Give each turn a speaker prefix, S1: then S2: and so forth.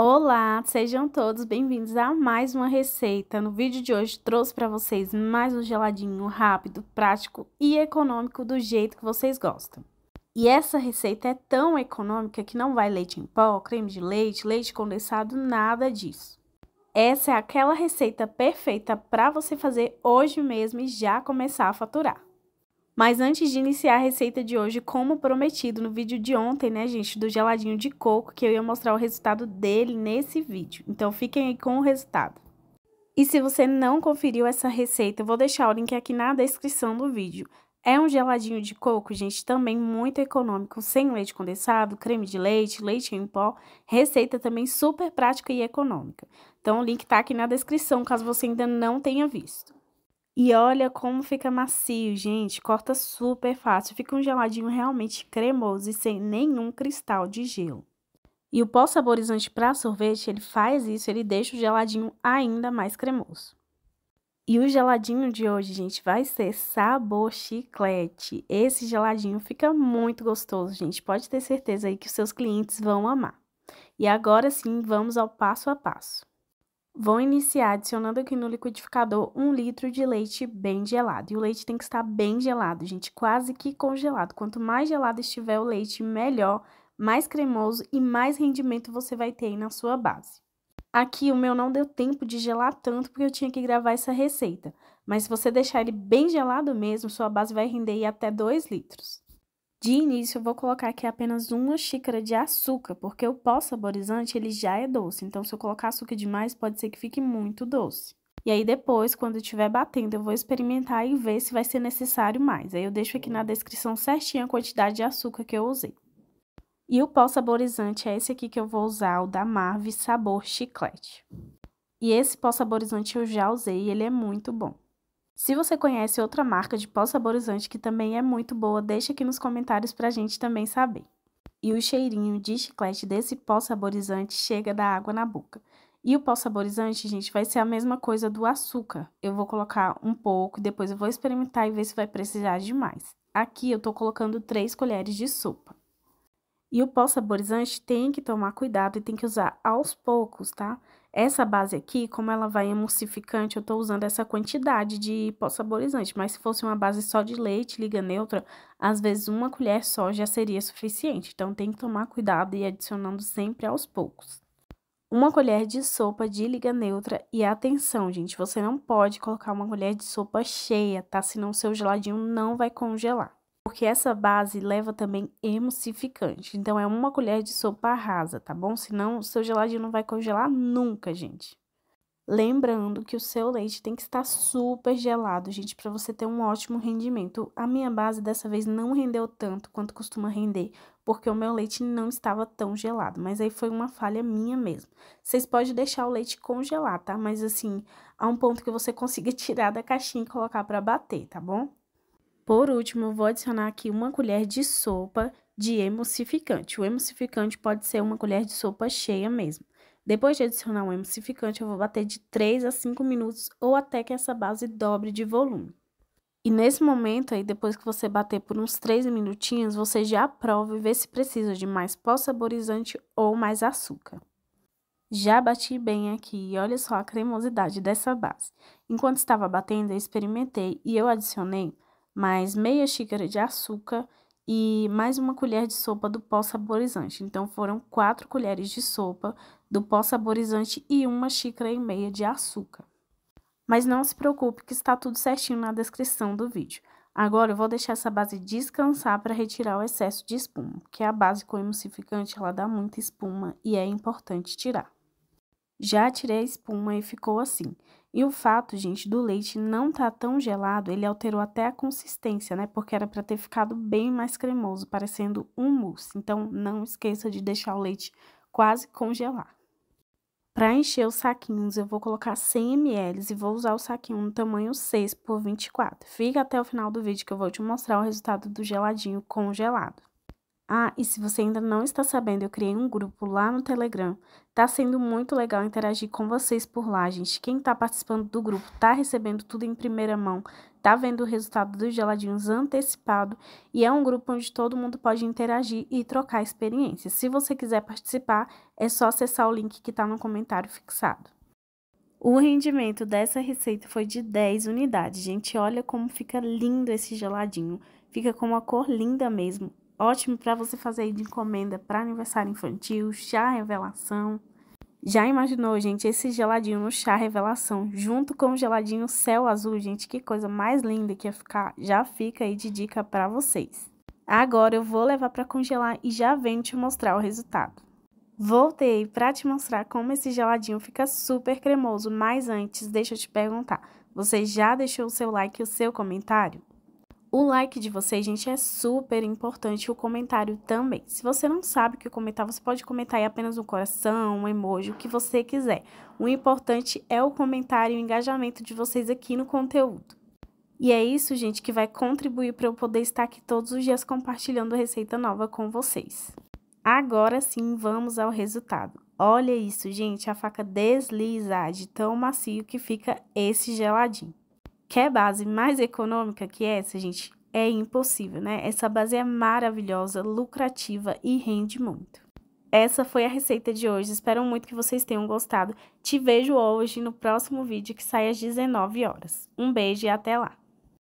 S1: Olá, sejam todos bem-vindos a mais uma receita. No vídeo de hoje trouxe para vocês mais um geladinho rápido, prático e econômico do jeito que vocês gostam. E essa receita é tão econômica que não vai leite em pó, creme de leite, leite condensado, nada disso. Essa é aquela receita perfeita para você fazer hoje mesmo e já começar a faturar. Mas antes de iniciar a receita de hoje, como prometido no vídeo de ontem, né, gente, do geladinho de coco, que eu ia mostrar o resultado dele nesse vídeo. Então fiquem aí com o resultado. E se você não conferiu essa receita, eu vou deixar o link aqui na descrição do vídeo. É um geladinho de coco, gente, também muito econômico, sem leite condensado, creme de leite, leite em pó, receita também super prática e econômica. Então o link tá aqui na descrição, caso você ainda não tenha visto. E olha como fica macio, gente. Corta super fácil. Fica um geladinho realmente cremoso e sem nenhum cristal de gelo. E o pó saborizante para sorvete, ele faz isso, ele deixa o geladinho ainda mais cremoso. E o geladinho de hoje, gente, vai ser sabor chiclete. Esse geladinho fica muito gostoso, gente. Pode ter certeza aí que os seus clientes vão amar. E agora sim, vamos ao passo a passo. Vou iniciar adicionando aqui no liquidificador um litro de leite bem gelado. E o leite tem que estar bem gelado, gente, quase que congelado. Quanto mais gelado estiver o leite, melhor, mais cremoso e mais rendimento você vai ter aí na sua base. Aqui o meu não deu tempo de gelar tanto porque eu tinha que gravar essa receita. Mas se você deixar ele bem gelado mesmo, sua base vai render aí até 2 litros. De início, eu vou colocar aqui apenas uma xícara de açúcar, porque o pó saborizante ele já é doce, então se eu colocar açúcar demais, pode ser que fique muito doce. E aí depois, quando estiver batendo, eu vou experimentar e ver se vai ser necessário mais. Aí eu deixo aqui na descrição certinha a quantidade de açúcar que eu usei. E o pó saborizante é esse aqui que eu vou usar, o da Marve Sabor Chiclete. E esse pó saborizante eu já usei e ele é muito bom. Se você conhece outra marca de pós-saborizante que também é muito boa, deixa aqui nos comentários para a gente também saber. E o cheirinho de chiclete desse pós-saborizante chega da água na boca. E o pós-saborizante, gente, vai ser a mesma coisa do açúcar. Eu vou colocar um pouco, depois eu vou experimentar e ver se vai precisar de mais. Aqui eu tô colocando 3 colheres de sopa. E o pós-saborizante tem que tomar cuidado e tem que usar aos poucos, tá? Essa base aqui, como ela vai emulsificante, eu tô usando essa quantidade de pó saborizante, mas se fosse uma base só de leite, liga neutra, às vezes uma colher só já seria suficiente, então tem que tomar cuidado e ir adicionando sempre aos poucos. Uma colher de sopa de liga neutra e atenção, gente, você não pode colocar uma colher de sopa cheia, tá? Senão seu geladinho não vai congelar porque essa base leva também emulsificante. Então, é uma colher de sopa rasa, tá bom? Senão, o seu geladinho não vai congelar nunca, gente. Lembrando que o seu leite tem que estar super gelado, gente, para você ter um ótimo rendimento. A minha base dessa vez não rendeu tanto quanto costuma render, porque o meu leite não estava tão gelado, mas aí foi uma falha minha mesmo. Vocês podem deixar o leite congelar, tá? Mas assim, a um ponto que você consiga tirar da caixinha e colocar para bater, tá bom? Por último, vou adicionar aqui uma colher de sopa de emulsificante. O emulsificante pode ser uma colher de sopa cheia mesmo. Depois de adicionar o um emulsificante, eu vou bater de 3 a 5 minutos ou até que essa base dobre de volume. E nesse momento aí, depois que você bater por uns 3 minutinhos, você já prova e vê se precisa de mais pó saborizante ou mais açúcar. Já bati bem aqui e olha só a cremosidade dessa base. Enquanto estava batendo, eu experimentei e eu adicionei mais meia xícara de açúcar e mais uma colher de sopa do pó saborizante. Então, foram quatro colheres de sopa do pó saborizante e uma xícara e meia de açúcar. Mas não se preocupe que está tudo certinho na descrição do vídeo. Agora eu vou deixar essa base descansar para retirar o excesso de espuma, porque a base com emulsificante ela dá muita espuma e é importante tirar. Já tirei a espuma e ficou assim. E o fato, gente, do leite não tá tão gelado, ele alterou até a consistência, né? Porque era para ter ficado bem mais cremoso, parecendo um mousse. Então, não esqueça de deixar o leite quase congelar. Para encher os saquinhos, eu vou colocar 100 ml e vou usar o saquinho no tamanho 6 por 24. Fica até o final do vídeo que eu vou te mostrar o resultado do geladinho congelado. Ah, e se você ainda não está sabendo, eu criei um grupo lá no Telegram. Tá sendo muito legal interagir com vocês por lá, gente. Quem tá participando do grupo tá recebendo tudo em primeira mão, tá vendo o resultado dos geladinhos antecipado e é um grupo onde todo mundo pode interagir e trocar experiências. Se você quiser participar, é só acessar o link que tá no comentário fixado. O rendimento dessa receita foi de 10 unidades. Gente, olha como fica lindo esse geladinho. Fica com uma cor linda mesmo. Ótimo para você fazer de encomenda para aniversário infantil, chá revelação. Já imaginou, gente, esse geladinho no chá revelação, junto com o geladinho céu azul, gente, que coisa mais linda que ia ficar. Já fica aí de dica para vocês. Agora eu vou levar para congelar e já venho te mostrar o resultado. Voltei para te mostrar como esse geladinho fica super cremoso, mas antes deixa eu te perguntar, você já deixou o seu like e o seu comentário? O like de vocês, gente, é super importante. O comentário também. Se você não sabe o que comentar, você pode comentar aí apenas um coração, um emoji, o que você quiser. O importante é o comentário e o engajamento de vocês aqui no conteúdo. E é isso, gente, que vai contribuir para eu poder estar aqui todos os dias compartilhando receita nova com vocês. Agora sim, vamos ao resultado. Olha isso, gente, a faca desliza de tão macio que fica esse geladinho. Quer é base mais econômica que essa, gente? É impossível, né? Essa base é maravilhosa, lucrativa e rende muito. Essa foi a receita de hoje, espero muito que vocês tenham gostado. Te vejo hoje no próximo vídeo que sai às 19 horas. Um beijo e até lá!